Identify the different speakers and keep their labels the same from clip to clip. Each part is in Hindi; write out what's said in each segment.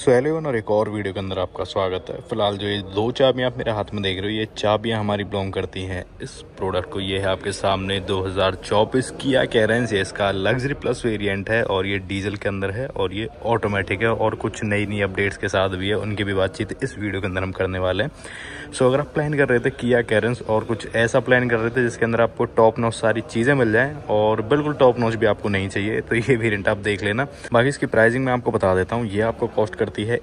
Speaker 1: सो हेलो और एक और वीडियो के अंदर आपका स्वागत है फिलहाल जो ये दो चाबियाँ आप मेरे हाथ में देख रहे हो ये चाबियाँ हमारी बिलोंग करती हैं इस प्रोडक्ट को ये है आपके सामने 2024 किया कैरेंस हैं इसका लग्जरी प्लस वेरिएंट है और ये डीजल के अंदर है और ये ऑटोमेटिक है और कुछ नई नई अपडेट्स के साथ भी है उनकी भी बातचीत इस वीडियो के अंदर हम करने वाले हैं सो अगर आप प्लान कर रहे थे किया कैरेंस और कुछ ऐसा प्लान कर रहे थे जिसके अंदर आपको टॉप नोच सारी चीज़ें मिल जाएँ और बिल्कुल टॉप नोच भी आपको नहीं चाहिए तो ये वेरियंट आप देख लेना बाकी इसकी प्राइसिंग मैं आपको बता देता हूँ ये आपको कॉस्ट कर करती है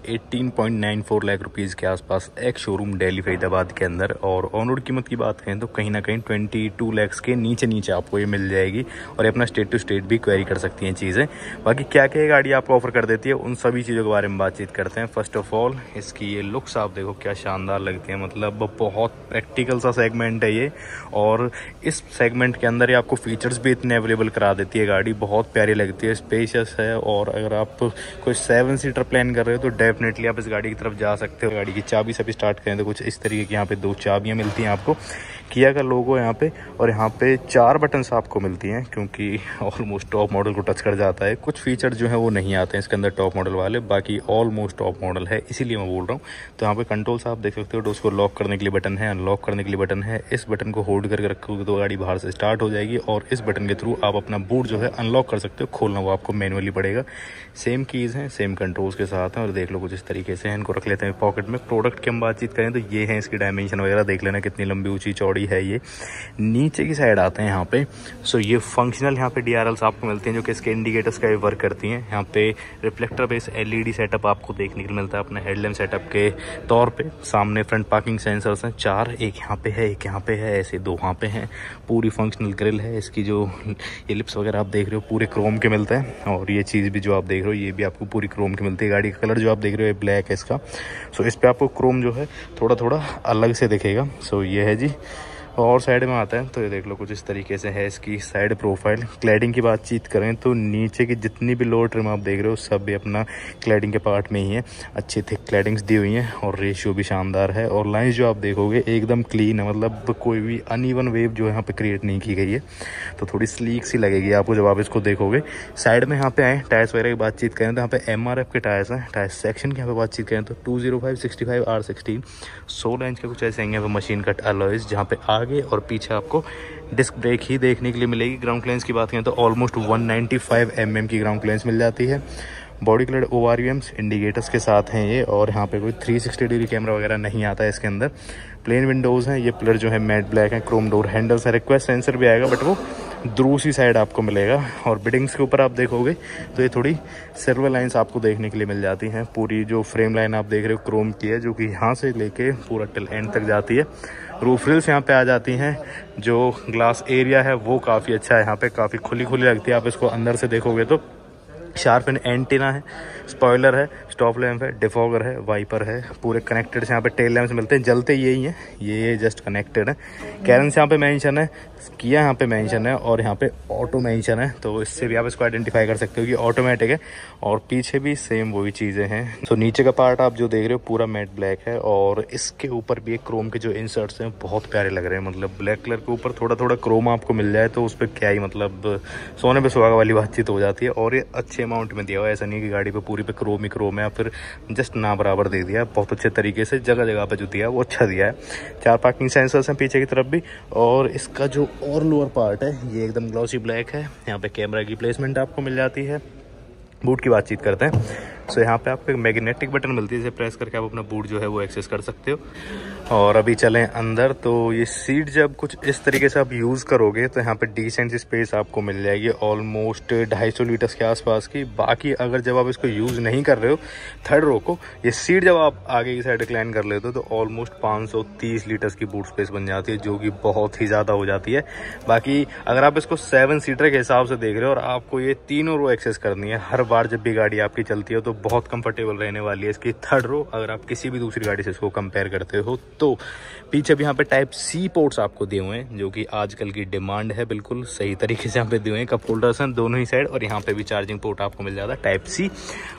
Speaker 1: 18.94 लाख रुपीज़ के आसपास एक शोरूम डेली फरीदाबाद के अंदर और ऑन रोड कीमत की बात करें तो कहीं ना कहीं 22 लैक्स के नीचे नीचे आपको ये मिल जाएगी और ये अपना स्टेट टू स्टेट भी क्वेरी कर सकती हैं चीज़ें बाकी क्या क्या गाड़ी आपको ऑफर कर देती है उन सभी चीज़ों के बारे में बातचीत करते हैं फर्स्ट ऑफ ऑल इसकी ये लुक्स आप देखो क्या शानदार लगती है मतलब बहुत प्रैक्टिकल सा सेगमेंट है ये और इस सेगमेंट के अंदर ये आपको फीचर्स भी इतने अवेलेबल करा देती है गाड़ी बहुत प्यारी लगती है स्पेशियस है और अगर आप कोई सेवन सीटर प्लान कर रहे हो हो तो डेफिनेटली आप इस गाड़ी की तरफ जा सकते हो गाड़ी की चाबी से भी स्टार्ट करें तो कुछ इस तरीके की यहाँ पे दो चाबियाँ मिलती हैं आपको किया का लोगो यहाँ पे और यहाँ पे चार बटन्स आपको मिलती हैं क्योंकि ऑलमोस्ट टॉप मॉडल को टच कर जाता है कुछ फीचर जो है वो नहीं आते हैं इसके अंदर टॉप मॉडल वाले बाकी ऑलमोस्ट टॉप मॉडल है इसीलिए मैं बोल रहा हूँ तो यहाँ पे कंट्रोल्स आप देख सकते हो तो उसको लॉक करने के लिए बटन है अनलॉक करने के लिए बटन है इस बटन को होल्ड करके रखोगे तो गाड़ी बाहर से स्टार्ट हो जाएगी और इस बटन के थ्रू आप अपना बूट जो है अनलॉक कर सकते हो खोलना वो आपको मैनुअली पड़ेगा सेम कीज़ हैं सेम कंट्रोल्स के साथ हैं और देख लो कुछ इस तरीके से हैं इनको रख लेते हैं पॉकेट में प्रोडक्ट की हम बातचीत करें तो ये हैं इसकी डायमेंशन वगैरह देख लेना कितनी लंबी ऊंची चौड़ी है ये नीचे की साइड आते हैं यहाँ पे सो ये फंक्शनल यहाँ पे डी आपको मिलते हैं जो कि इसके इंडिकेटर्स का वर्क करती हैं यहाँ पे रिफ्लेक्टर बेस एल सेटअप आपको देखने को मिलता है अपने हेडलैम सेटअप के तौर पर सामने फ्रंट पार्किंग सेंसर्स हैं चार एक यहाँ पे है एक यहाँ पे है ऐसे दो यहाँ पे हैं पूरी फंक्शनल ग्रिल है इसकी जो ये लिप्स वगैरह आप देख रहे हो पूरे क्रोम के मिलते हैं और ये चीज़ भी जो आप देख रहे हो ये भी आपको पूरी क्रोम की मिलती है गाड़ी का कलर जो आप देख रहे हो ये ब्लैक है इसका सो इस पर आपको क्रोम जो है थोड़ा थोड़ा अलग से दिखेगा सो ये है जी और साइड में आता है तो ये देख लो कुछ इस तरीके से है इसकी साइड प्रोफाइल क्लैडिंग की बातचीत करें तो नीचे की जितनी भी लोअर ट्रिम आप देख रहे हो सब भी अपना क्लैडिंग के पार्ट में ही है अच्छी थिक क्लैडिंग्स दी हुई हैं और रेशियो भी शानदार है और लाइन्स जो आप देखोगे एकदम क्लीन है मतलब कोई भी अन वेव जो यहाँ पर क्रिएट नहीं की गई है तो थोड़ी स्लीक सी लगेगी आपको जब आप इसको देखोगे साइड में यहाँ पे आए टायर्स वगैरह की बातचीत करें तो यहाँ पे एम के टायर्स हैं टायर सेक्शन की यहाँ पर बातचीत करें तो two zero five sixty five R sixteen सोलह इंच के कुछ ऐसे हैं यहाँ मशीन कट अलॉइज जहाँ पे आग आगे और पीछे आपको डिस्क ब्रेक ही देखने के लिए मिलेगी ग्राउंड क्लेंस की बात करें तो ऑलमोस्ट 195 नाइन्टी mm की ग्राउंड क्लेंस मिल जाती है body colour O R indicators के साथ हैं ये और यहाँ पे कोई 360 डिग्री कैमरा वगैरह नहीं आता है इसके अंदर प्लेन विंडोज़ हैं ये पिलर जो है मैट ब्लैक है क्रोम डोर हैंडल्स है रिक्वेस्ट सेंसर भी आएगा बट वो द्रूसी साइड आपको मिलेगा और बिडिंग्स के ऊपर आप देखोगे तो ये थोड़ी सिल्वर लाइन्स आपको देखने के लिए मिल जाती हैं पूरी जो फ्रेम लाइन आप देख रहे हो क्रोम की है जो कि यहाँ से लेके पूरा टिल एंड तक जाती है रूफ रिल्स यहाँ पे आ जाती हैं जो ग्लास एरिया है वो काफ़ी अच्छा है यहाँ पर काफ़ी खुली खुली लगती है आप इसको अंदर से देखोगे तो शार्प एंटीना है स्पॉयलर है स्टॉप लैम्प है डिफॉगर है वाइपर है पूरे कनेक्टेड से यहाँ पे टेल लैम्प मिलते हैं जलते यही हैं ये जस्ट कनेक्टेड है कैरेंस यहाँ पे मेंशन है किया यहाँ पे मेंशन है और यहाँ पे ऑटो मेंशन है तो इससे भी आप इसको आइडेंटिफाई कर सकते हो कि ऑटोमेटिक है और पीछे भी सेम वही चीज़ें हैं तो नीचे का पार्ट आप जो देख रहे हो पूरा मेट ब्लैक है और इसके ऊपर भी एक क्रोम के जो इंसर्ट्स हैं बहुत प्यारे लग रहे हैं मतलब ब्लैक कलर के ऊपर थोड़ा थोड़ा क्रोम आपको मिल जाए तो उस पर क्या ही मतलब सोने पर सुहागा वाली बातचीत हो जाती है और ये अच्छे अमाउंट में दिया हुआ ऐसा नहीं कि गाड़ी पर पूरी पे क्रोम ही क्रोम है या फिर जस्ट ना बराबर दे दिया बहुत अच्छे तरीके से जगह जगह पर जो दिया वो अच्छा दिया है चार पार्किंग सेंसर्स हैं पीछे की तरफ भी और इसका जो और लोअर पार्ट है ये एकदम ग्लॉसी ब्लैक है यहाँ पर कैमरा की प्लेसमेंट आपको मिल जाती है बूट की बातचीत करते हैं सो यहाँ पे आपको एक मैग्नेटिक बटन मिलती है इसे प्रेस करके आप अपना बूट जो है वो एक्सेस कर सकते हो और अभी चलें अंदर तो ये सीट जब कुछ इस तरीके से आप यूज़ करोगे तो यहाँ पे डिसेंट स्पेस आपको मिल जाएगी ऑलमोस्ट ढाई सौ लीटर्स के आसपास की बाकी अगर जब आप इसको यूज़ नहीं कर रहे हो थर्ड रो को ये सीट जब आप आगे की साइड डिक्लाइन कर लेते हो तो ऑलमोस्ट पाँच लीटर्स की बूट स्पेस बन जाती है जो कि बहुत ही ज़्यादा हो जाती है बाकी अगर आप इसको सेवन सीटर के हिसाब से देख रहे हो और आपको ये तीनों रो एक्सेस करनी है हर बार जब भी गाड़ी आपकी चलती है तो बहुत कंफर्टेबल रहने वाली है इसकी थर्ड रो अगर आप किसी भी दूसरी गाड़ी से इसको कंपेयर करते हो तो पीछे भी यहाँ पे टाइप सी पोर्ट्स आपको दिए हुए हैं जो कि आजकल की डिमांड है बिल्कुल सही तरीके से यहाँ पे दिए हुए हैं कप होल्डर्स हैं दोनों ही साइड और यहाँ पे भी चार्जिंग पोर्ट आपको मिल जाता है type C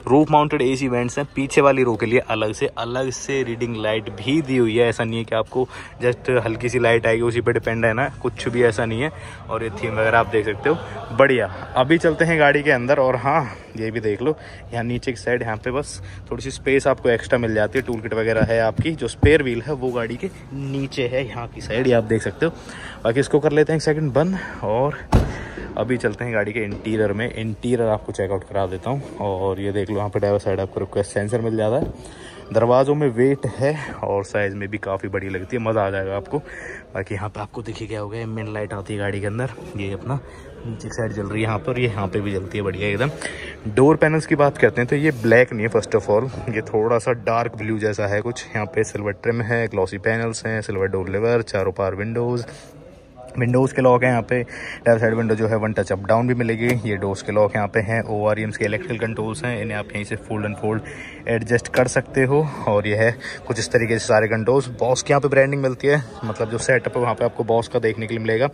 Speaker 1: roof mounted A C vents हैं पीछे वाली रो के लिए अलग से अलग से रीडिंग लाइट भी दी हुई है ऐसा नहीं है कि आपको जस्ट हल्की सी लाइट आएगी उसी पर डिपेंड है ना कुछ भी ऐसा नहीं है और ये थीम वगैरह आप देख सकते हो बढ़िया अभी चलते हैं गाड़ी के अंदर और हाँ ये भी देख लो यहाँ नीचे की साइड यहाँ पे बस थोड़ी सी स्पेस आपको एक्स्ट्रा मिल जाती है टूल किट वगैरह है आपकी जो स्पेयर व्हील है वो गाड़ी के नीचे है यहाँ की साइड ये आप देख सकते हो बाकी इसको कर लेते हैं एक सेकेंड बंद और अभी चलते हैं गाड़ी के इंटीरियर में इंटीरियर आपको चेकआउट करा देता हूँ और ये देख लो यहाँ पे ड्राइवर साइड आपको रिक्वेस्ट सेंसर मिल जाता है दरवाज़ों में वेट है और साइज़ में भी काफ़ी बड़ी लगती है मज़ा आ जाएगा आपको बाकी यहाँ पे आपको देखिए क्या हो गया मेन लाइट आती है गाड़ी के अंदर ये अपना नीचे साइड जल रही है यहाँ पर ये यहाँ पे भी जलती है बढ़िया एकदम डोर पैनल्स की बात करते हैं तो ये ब्लैक नहीं है फर्स्ट ऑफ ऑल ये थोड़ा सा डार्क ब्लू जैसा है कुछ यहाँ पे सिल्वर ट्रिम है ग्लॉसी पैनल्स हैं सिल्वर डोर लेवर चारों पार विंडोज़ विंडोज़ के लॉक है यहाँ पे लेफ्ट साइड विंडो जो है वन टच अप डाउन भी मिलेगी ये डोर्स के लॉक यहाँ पे हैं ओ आर के इलेक्ट्रिकल कंट्रोल्स हैं इन्हें आप यहीं से फोल्ड एंड फोल्ड एडजस्ट कर सकते हो और यह है कुछ इस तरीके से सारे कंट्रोल्स बॉस के यहाँ पे ब्रांडिंग मिलती है मतलब जो सेटअप है वहाँ पे आपको बॉस का देखने के लिए मिलेगा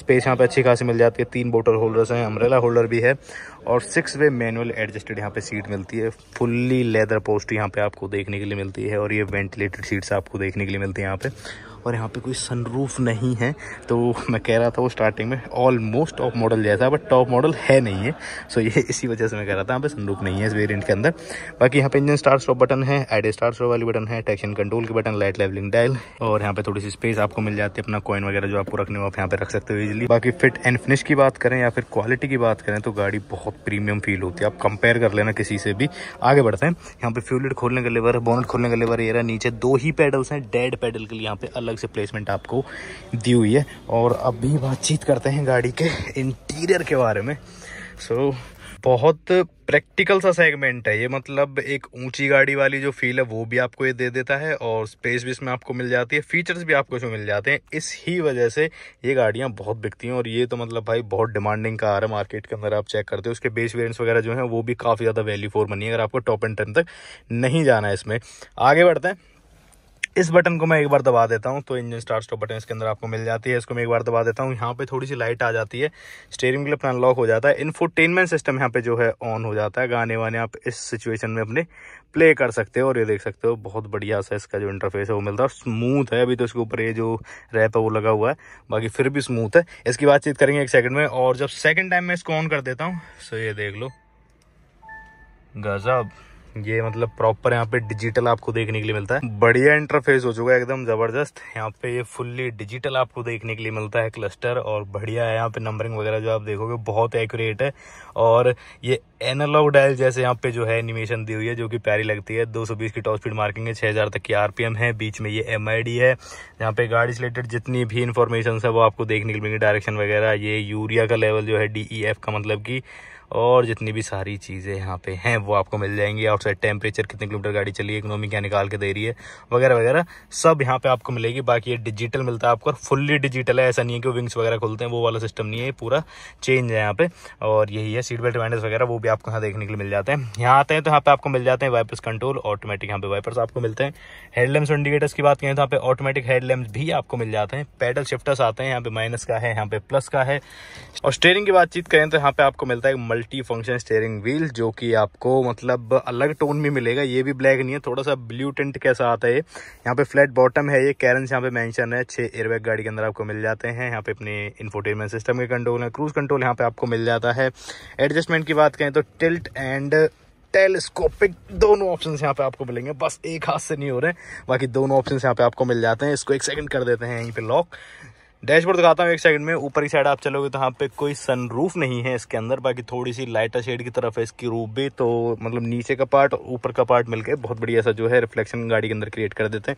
Speaker 1: स्पेस यहाँ पे अच्छी खासी मिल जाती है तीन बोटल होल्डर्स हैं अम्ब्रेला होल्डर भी है और सिक्स वे मैनुअल एडजस्टेड यहाँ पे सीट मिलती है फुल्ली लेदर पोस्ट यहाँ पे आपको देखने के लिए मिलती है और ये वेंटिलेटेड सीट्स आपको देखने के लिए मिलती है यहाँ पे और यहाँ पे कोई सनरूफ नहीं है तो मैं कह रहा था वो स्टार्टिंग में ऑलमोस्ट टॉप मॉडल जैसा बट टॉप मॉडल है नहीं है सो ये इसी वजह से मैं कह रहा था यहाँ पे सनरूफ नहीं है इस वेरियंट के अंदर बाकी यहाँ पे इंजन स्टार्ट स्टॉप बटन है एड स्टार्ट स्टॉप वाली बटन है टैक्शन कंट्रोल के बटन लाइट लेवलिंग डायल और यहाँ पे थोड़ी सी स्पेस आपको मिल जाती है अपना कॉइन वगैरह जो आपको रखने हो आप यहाँ पे रख सकते हो इजिली बाकी फिट एंड फिनिश की बात करें या फिर क्वालिटी की बात करें तो गाड़ी बहुत प्रीमियम फील होती है आप कंपेयर कर लेना किसी से भी आगे बढ़ते हैं यहाँ पे फ्यूलेट खोलने का लेवर बोनट खोलने का लेवर ये नीचे दो ही पैडल्स हैं डेड पैडल के लिए यहाँ पे अलग अलग से प्लेसमेंट आपको दी हुई है और अभी बातचीत करते हैं गाड़ी के इंटीरियर के बारे में सो so, बहुत प्रैक्टिकल सा सेगमेंट है ये मतलब एक ऊंची गाड़ी वाली जो फील है वो भी आपको ये दे देता है और स्पेस भी इसमें आपको मिल जाती है फीचर्स भी आपको जो मिल जाते हैं इस ही वजह से ये गाड़ियां बहुत बिकती हैं और ये तो मतलब भाई बहुत डिमांडिंग कार है मार्केट के अंदर आप चेक करते हो उसके बेस वेरियंट्स वगैरह जो है वो भी काफ़ी ज़्यादा वैल्यू फॉर मनी है अगर आपको टॉप एंड टेन तक नहीं जाना है इसमें आगे बढ़ते हैं इस बटन को मैं एक बार दबा देता हूँ तो इंजन स्टार्ट स्टॉप बटन इसके अंदर आपको मिल जाती है इसको मैं एक बार दबा देता हूँ यहाँ पे थोड़ी सी लाइट आ जाती है स्टेयरिंग अपना अनलॉक हो जाता है इन्फोटेनमेंट सिस्टम यहाँ पे जो है ऑन हो जाता है गाने वाने आप इस सिचुएशन में अपने प्ले कर सकते हो और ये देख सकते हो बहुत बढ़िया सा इसका जो इंटरफेस है वो मिलता है स्मूथ है अभी तो इसके ऊपर ये जो रैप है वो लगा हुआ है बाकी फिर भी स्मूथ है इसकी बातचीत करेंगे एक सेकंड में और जब सेकंड टाइम मैं इसको ऑन कर देता हूँ सो ये देख लो गजब ये मतलब प्रॉपर यहाँ पे डिजिटल आपको देखने के लिए मिलता है बढ़िया इंटरफेस हो चुका है एकदम जबरदस्त यहाँ पे ये फुल्ली डिजिटल आपको देखने के लिए मिलता है क्लस्टर और बढ़िया है यहाँ पे नंबरिंग वगैरह जो आप देखोगे बहुत एक्यूरेट है और ये एनालॉग डायल जैसे यहाँ पे जो है एनिमेशन दी हुई है जो कि प्यारी लगती है 220 की टॉप स्पीड मार्किंग है 6000 तक की आरपीएम है बीच में ये एम है यहाँ पे गाड़ी से रिलेटेड जितनी भी इन्फॉर्मेशन है वो आपको देखने के मिलेंगे डायरेक्शन वगैरह ये यूरिया का लेवल जो है डी e का मतलब की और जितनी भी सारी चीज़ें यहाँ पे हैं वो आपको मिल जाएंगी आउटसाइड टेम्परेचर कितने किलोमीटर गाड़ी चली है इकोनॉमी क्या निकाल के दे रही है वगैरह वगैरह सब यहाँ पे आपको मिलेगी बाकी ये डिजिटल मिलता है आपको और फुल्ली डिजिटल है ऐसा नहीं है कि विंग्स वगैरह खुलते हैं वो वाला सिस्टम नहीं है पूरा चेंज है यहाँ पर और यही है सीट बेल्ट वैंडस वगैरह वो भी आपको यहाँ देखने के लिए मिल जाते हैं यहाँ आते हैं तो यहाँ पे आपको मिल जाते हैं वाइपर्स कंट्रोल ऑटोमेटिक यहाँ पे वाइपर्स आपको मिलते हैं हेडलैम्स इंडिकेटर्स की बात करें तो यहाँ पे ऑटोमेटिक हेडलैम्स भी आपको मिल जाते हैं पैडल शिफ्टर्स आते हैं यहाँ पे माइनस का है यहाँ पे प्लस का है और स्टेयरिंग की बातचीत करें तो यहाँ पे आपको मिलता है मल्टी फंक्शन स्टेयरिंग व्हील जो कि आपको मतलब अलग टोन में मिलेगा ये भी ब्लैक नहीं है थोड़ा सा ब्लू टेंट कैसा आता है यहाँ पे फ्लैट बॉटम है ये कैरेंस यहाँ पे मैंशन है छह एयरबैग गाड़ी के अंदर आपको मिल जाते हैं यहाँ पे अपने इन्फोटेनमेंट सिस्टम के कंट्रोल है क्रूज कंट्रोल यहाँ पे आपको मिल जाता है एडजस्टमेंट की बात करें तो टिल्ट एंड टेलीस्कोपिक दोनों ऑप्शन यहाँ पे आपको मिलेंगे बस एक हाथ से नहीं हो रहे बाकी दोनों ऑप्शन यहाँ पे आपको मिल जाते हैं इसको एक सेकंड कर देते हैं यहीं पे लॉक डैशबोर्ड दिखाता हूँ एक सेकंड में ऊपर की साइड आप चलोगे तो यहाँ पे कोई सनरूफ नहीं है इसके अंदर बाकी थोड़ी सी लाइटर शेड की तरफ है इसकी रूप भी तो मतलब नीचे का पार्ट ऊपर का पार्ट मिलके बहुत बढ़िया सा जो है रिफ्लेक्शन गाड़ी के अंदर क्रिएट कर देते हैं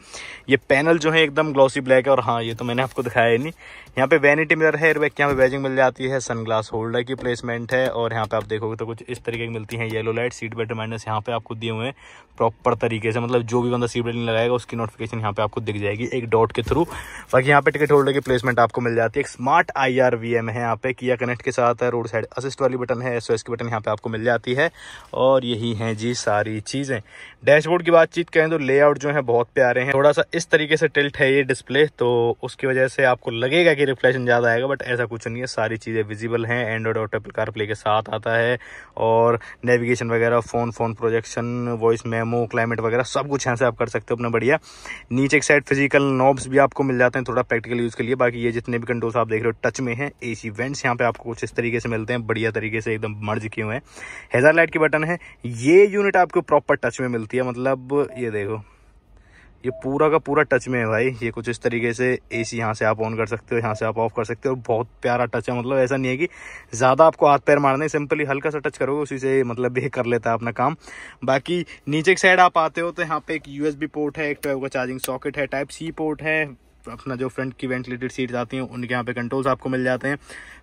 Speaker 1: ये पैनल जो है एकदम ग्लॉसी ब्लैक है और हाँ ये तो मैंने आपको दिखाया ही नहीं यहाँ पे वैनिटी मिलर है एयरबैग यहाँ पे बैजिंग मिल जाती है सन होल्डर की प्लेसमेंट है और यहाँ पे आप देखोगे तो कुछ इस तरीके की मिलती है yellow light seat belt minus यहाँ पे आपको दिए हुए हैं प्रॉपर तरीके से मतलब जो भी बंदा सीट बेल्ट लगाएगा उसकी नोटिफिकेशन यहाँ पे आपको दिख जाएगी एक डॉट के थ्रू बाकी यहाँ पे टिकट होल्डर की प्लेसमेंट कनेक्ट आपको मिल जाती है एक smart I R V M है यहाँ पे किया कनेक्ट के साथ है रोड साइड असिस्ट वाली बटन है एसओएस की बटन यहाँ पे आपको मिल जाती है और यही हैं जी सारी चीज़ें डैशबोर्ड की बातचीत करें तो लेआउट जो है बहुत प्यारे हैं थोड़ा सा इस तरीके से टिल्ट है ये डिस्प्ले तो उसकी वजह से आपको लगेगा कि रिफ्लेक्शन ज़्यादा आएगा बट ऐसा कुछ नहीं है सारी चीज़ें विजिबल हैं एंड्रॉयड और टेपल कार प्ले के साथ आता है और नेविगेशन वगैरह phone phone projection voice memo climate वगैरह सब कुछ यहाँ से आप कर सकते हो अपना बढ़िया नीचे एक साइड फिजिकल नॉब्स भी आपको मिल जाते हैं थोड़ा प्रैक्टिकल यूज़ के लिए बाकी कि ये जितने भी कंट्रोल्स आप देख रहे हो टच में हैं एसी वेंट्स यहाँ पे आपको कुछ इस तरीके से मिलते हैं बढ़िया तरीके से एकदम मर्ज किए हुए हैं हेजर लाइट के बटन है ये यूनिट आपको प्रॉपर टच में मिलती है मतलब ये देखो ये पूरा का पूरा टच में है भाई ये कुछ इस तरीके से एसी सी यहाँ से आप ऑन कर सकते हो यहाँ से आप ऑफ कर सकते हो बहुत प्यारा टच है मतलब ऐसा नहीं है कि ज़्यादा आपको हाथ पैर मारने सिंपली हल्का सा टच करोगे उसी से मतलब ये कर लेता है अपना काम बाकी नीचे की साइड आप आते हो तो यहाँ पे एक यूएसबी पोर्ट है एक ट्वेल्व का चार्जिंग सॉकेट है टाइप सी पोर्ट है अपना जो फ्रंट की वेंटिलेटेड सीट आती हैं उनके यहाँ पे कंट्रोल्स आपको मिल जाते हैं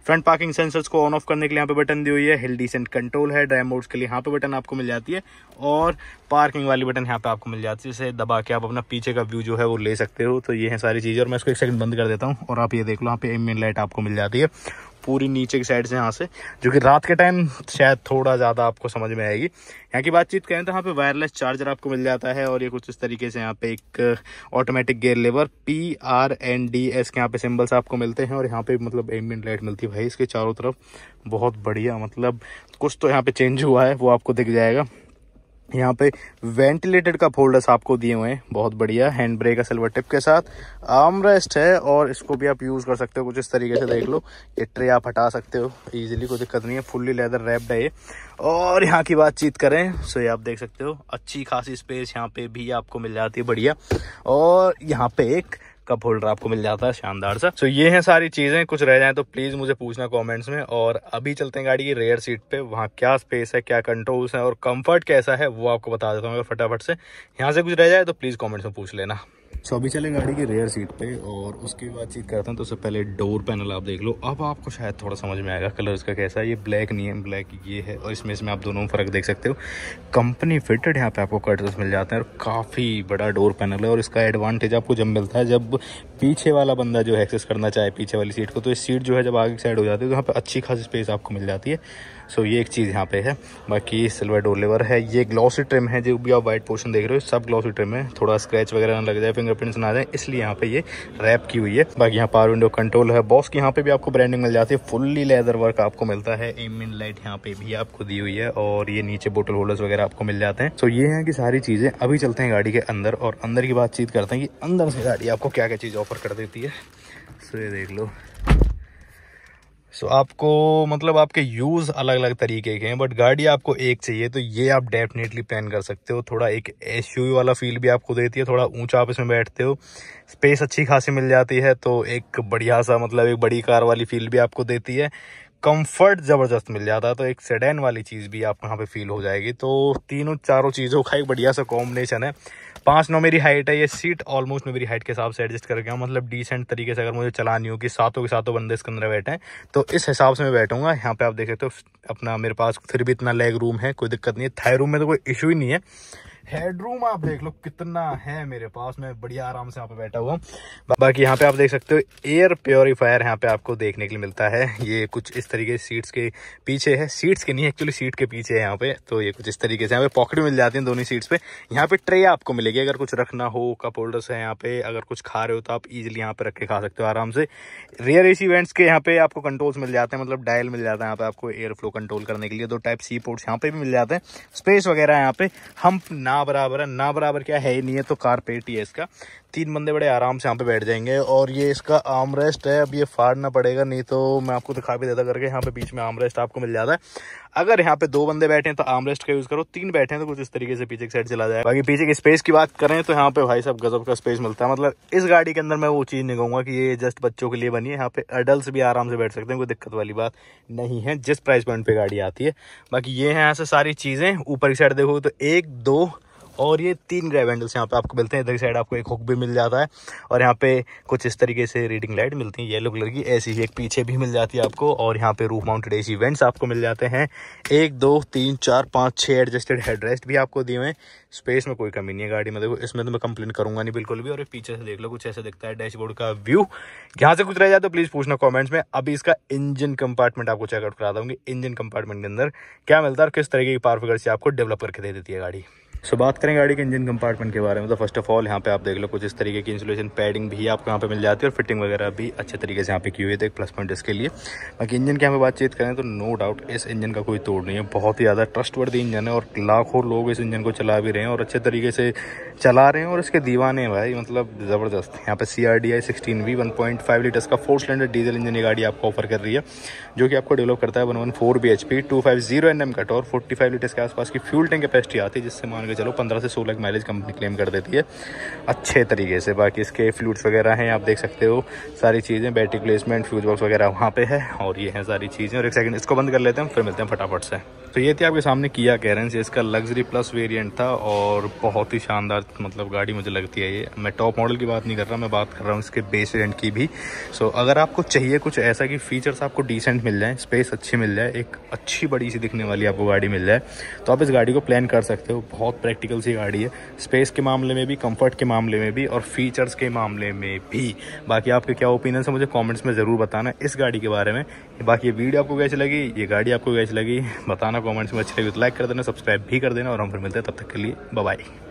Speaker 1: फ्रंट पार्किंग सेंसर्स को ऑन ऑफ करने के लिए यहाँ पे बटन दी हुई है हिल डिसेंट कंट्रोल है ड्राइव मोड्स के लिए यहाँ पे बटन आपको मिल जाती है और पार्किंग वाली बटन यहाँ पे आपको मिल जाती है जिसे दबा के आप अपना पीछे का व्यू जो है वो ले सकते हो तो ये है सारी चीज़ें और मैं इसको एक सेकंड बंद कर देता हूँ और आप ये देख लो यहाँ पे मेन लाइट आपको मिल जाती है पूरी नीचे की साइड से यहाँ से जो कि रात के टाइम शायद थोड़ा ज़्यादा आपको समझ में आएगी यहाँ की बातचीत करें तो यहाँ पे वायरलेस चार्जर आपको मिल जाता है और ये कुछ इस तरीके से यहाँ पे एक automatic gear lever P R N D S के यहाँ पे सिम्बल्स आपको मिलते हैं और यहाँ पे मतलब एम्बियन लाइट मिलती है भाई इसके चारों तरफ बहुत बढ़िया मतलब कुछ तो यहाँ पे चेंज हुआ है वो आपको दिख जाएगा यहाँ पे वेंटिलेटेड का फोल्डर्स आपको दिए हुए हैं बहुत बढ़िया हैंड ब्रेक है सिल्वर टिप के साथ आर्म रेस्ट है और इसको भी आप यूज़ कर सकते हो कुछ इस तरीके से देख लो ये ट्रे आप हटा सकते हो इजीली कोई दिक्कत नहीं है फुल्ली लेदर रैप्ड है ये और यहाँ की बातचीत करें सो ये आप देख सकते हो अच्छी खासी स्पेस यहाँ पे भी आपको मिल जाती है बढ़िया और यहाँ पे एक कप होल्डर आपको मिल जाता है शानदार सा सो ये है सारी चीजें कुछ रह जाए तो प्लीज मुझे पूछना कॉमेंट्स में और अभी चलते हैं गाड़ी की रेयर सीट पे वहाँ क्या स्पेस है क्या कंट्रोल्स है और कम्फर्ट कैसा है वो आपको बता देता हूँ फटाफट से यहाँ से कुछ रह जाए तो प्लीज कॉमेंट्स में पूछ लेना सो अभी चले गाड़ी की रेयर सीट पे और उसकी बातचीत करते हैं तो उससे पहले डोर पैनल आप देख लो अब आपको शायद थोड़ा समझ में आएगा कलर इसका कैसा है ये ब्लैक नहीं है ब्लैक ये है और इसमें इसमें आप दोनों में फ़र्क देख सकते हो कंपनी फिटेड यहाँ पे आपको कर्टन्स मिल जाते हैं और काफ़ी बड़ा डोर पैनल है और इसका एडवांटेज आपको जब मिलता है जब पीछे वाला बंदा जो है एक्सेस करना चाहे पीछे वाली सीट को तो इस सीट जो है जब आगे साइड हो जाती है तो यहाँ पर अच्छी खासी स्पेस आपको मिल जाती है सो ये एक चीज़ यहाँ पे है बाकी सिल्वर डोर लेवर है ये ग्लॉसी ट्रिम है जो भी आप वाइट पोर्शन देख रहे हो सब ग्लॉसी ट्रिम है थोड़ा स्क्रैच वगैरह ना लग जाए फिंगरप्रिंट्स ना जाए इसलिए यहाँ पे ये रैप की हुई है बाकी यहाँ पावर विंडो कंट्रोल है बॉस की यहाँ पे भी आपको ब्रांडिंग मिल जाती है फुल्ली लेदर वर्क आपको मिलता है एम इन लाइट यहाँ पे भी आपको दी हुई है और ये नीचे बोटल होल्डर्स वगैरह आपको मिल जाते हैं सो ये है कि सारी चीज़ें अभी चलते हैं गाड़ी के अंदर और अंदर की बातचीत करते हैं कि अंदर से गाड़ी आपको क्या क्या चीज़ ऑफर कर देती है सो ये देख लो सो so, आपको मतलब आपके यूज़ अलग अलग तरीके के हैं बट गाड़ी आपको एक चाहिए तो ये आप डेफिनेटली प्लान कर सकते हो थोड़ा एक एस वाला फील भी आपको देती है थोड़ा ऊंचा आप इसमें बैठते हो स्पेस अच्छी खासी मिल जाती है तो एक बढ़िया सा मतलब एक बड़ी कार वाली फील भी आपको देती है कंफर्ट ज़बरदस्त मिल जाता है तो एक सेडेन वाली चीज़ भी आपको यहाँ पे फील हो जाएगी तो तीनों चारों चीज़ों का एक बढ़िया सा कॉम्बिनेशन है पाँच नौ मेरी हाइट है ये सीट ऑलमोस्ट मेरी हाइट के हिसाब से एडजस्ट कर गया मतलब डिसेंट तरीके से अगर मुझे चलानी हो कि सातों के सातों बंदे इसके अंदर बैठे हैं तो इस हिसाब से मैं बैठूंगा यहाँ पे आप देख सकते हो अपना मेरे पास फिर भी इतना लेग रूम है कोई दिक्कत नहीं है थाई रूम में तो कोई इशू ही नहीं है हेडरूम आप देख लो कितना है मेरे पास मैं बढ़िया आराम से यहाँ पे बैठा हुआ हूँ बाकी यहाँ पे आप देख सकते हो एयर प्योरीफायर यहाँ पे आपको देखने के लिए मिलता है ये कुछ इस तरीके से सीट्स के पीछे है सीट्स के नहीं एक्चुअली सीट के पीछे है यहाँ पे तो ये कुछ इस तरीके से यहाँ पे पॉकेट मिल जाती है दोनों सीट्स पे यहाँ पे ट्रे आपको मिलेगी अगर कुछ रखना हो कप होल्डर्स है यहाँ पे अगर कुछ खा रहे हो तो आप इजिली यहाँ पे रख के खा सकते हो आराम से रेयर एसी वेंट्स के यहाँ पे आपको कंट्रोल्स मिल जाते हैं मतलब डायल मिल जाता है यहाँ पे आपको एयर फ्लो कंट्रोल करने के लिए दो टाइप सी पोर्ट्स यहाँ पे भी मिल जाते हैं स्पेस वगैरह यहाँ पे हम ना ना बराबर है ना बराबर क्या है ही नहीं है तो कारपेट ही है इसका तीन बंदे बड़े आराम से यहाँ पे बैठ जाएंगे और ये इसका आर्म रेस्ट है अब ये फाड़ना पड़ेगा नहीं तो मैं आपको दिखा भी देता करके यहाँ पे बीच में आर्म रेस्ट आपको मिल जाता है अगर यहाँ पे दो बंदे बैठे हैं तो आर्म रेस्ट का यूज़ करो तीन बैठे हैं तो कुछ इस तरीके से पीछे की साइड चला जाए बाकी पीछे की स्पेस की बात करें तो यहाँ पे भाई साहब गजब का स्पेस मिलता है मतलब इस गाड़ी के अंदर मैं वो चीज़ नहीं कहूंगा कि ये जस्ट बच्चों के लिए बनी है यहाँ पे अडल्ट भी आराम से बैठ सकते हैं कोई दिक्कत वाली बात नहीं है जिस प्राइस पॉइंट पे गाड़ी आती है बाकी ये है यहाँ से सारी चीज़ें ऊपर की साइड देखो तो एक दो और ये तीन ग्रैब हैंडल्स यहाँ पे आपको मिलते हैं इधर साइड आपको एक हुक भी मिल जाता है और यहाँ पे कुछ इस तरीके से रीडिंग लाइट मिलती है येलो कलर की ऐसी ही एक पीछे भी मिल जाती है आपको और यहाँ पे रूफ माउंटेड एसी वेंट्स आपको मिल जाते हैं एक दो तीन चार पाँच छः एडजस्टेड हेडरेस्ट भी आपको दिए हुए स्पेस में कोई कमी नहीं है गाड़ी में देखो इसमें तो मैं कंप्लेन करूंगा नहीं बिल्कुल भी और पीछे से देख लो कुछ ऐसे दिखता है डैशबोर्ड का व्यू यहाँ से कुछ रह जाए तो प्लीज़ पूछना कॉमेंट्स में अभी इसका इंजन कंपार्टमेंट आपको चेकआउट करा दूंगी इंजन कंपार्टमेंट के अंदर क्या मिलता है और किस तरीके की पावर फिगर से आपको डेवलप करके दे देती है गाड़ी सो बात करें गाड़ी के इंजन कंपार्टमेंट के बारे में तो फर्स्ट ऑफ ऑल यहाँ पे आप देख लो कुछ इस तरीके की इंसुलेशन पैडिंग भी आपको यहाँ पे मिल जाती है और फिटिंग वगैरह भी अच्छे तरीके से यहाँ पे की हुई थे एक प्लस पॉइंट इसके लिए बाकी इंजन की यहाँ बातचीत करें तो नो डाउट इस इंजन का कोई तोड़ नहीं है बहुत ही ज़्यादा ट्रस्टवर्दी इंजन है और लाखों लोग इस इंजन को चला भी रहे हैं और अच्छे तरीके से चला रहे हैं और इसके दीवाने भाई मतलब ज़बरदस्त यहाँ पे C R D I sixteen V one point five litres का फोर सिलेंडर डीजल इंजन ये गाड़ी आपको ऑफर कर रही है जो कि आपको डेवलप करता है one one four B H P two five zero N M का टॉर फोर्टी फाइव लीटर्स के आसपास की फ्यूल टैंक कैपेसिटी आती है जिससे मान के चलो पंद्रह से सोलह माइलेज कंपनी क्लेम कर देती है अच्छे तरीके से बाकी इसके फ्लूट्स वगैरह हैं आप देख सकते हो सारी चीज़ें बैटरी प्लेसमेंट फ्यूज बॉक्स वगैरह वहाँ पे है और ये हैं सारी चीज़ें और एक सेकंड इसको बंद कर लेते हैं फिर मिलते हैं फटाफट से तो ये थी आपके सामने किया कैरेंस इसका लग्जरी प्लस वेरियंट था और बहुत ही शानदार मतलब गाड़ी मुझे लगती है ये मैं टॉप मॉडल की बात नहीं कर रहा मैं बात कर रहा हूँ इसके बेस वेरियंट की भी सो अगर आपको चाहिए कुछ ऐसा कि फीचर्स आपको डिसेंट मिल जाए स्पेस अच्छी मिल जाए एक अच्छी बड़ी सी दिखने वाली आपको गाड़ी मिल जाए तो आप इस गाड़ी को प्लान कर सकते हो बहुत प्रैक्टिकल सी गाड़ी है स्पेस के मामले में भी कंफर्ट के मामले में भी और फीचर्स के मामले में भी बाकी आपके क्या ओपिनियंस है मुझे कॉमेंट्स में ज़रूर बताना इस गाड़ी के बारे में बाकी ये वीडियो आपको कैसी लगी ये गाड़ी आपको कैसी लगी बताना कॉमेंट्स में अच्छी लगी तो लाइक कर देना सब्सक्राइब भी कर देना और हम फिर मिलते हैं तब तक के लिए बाय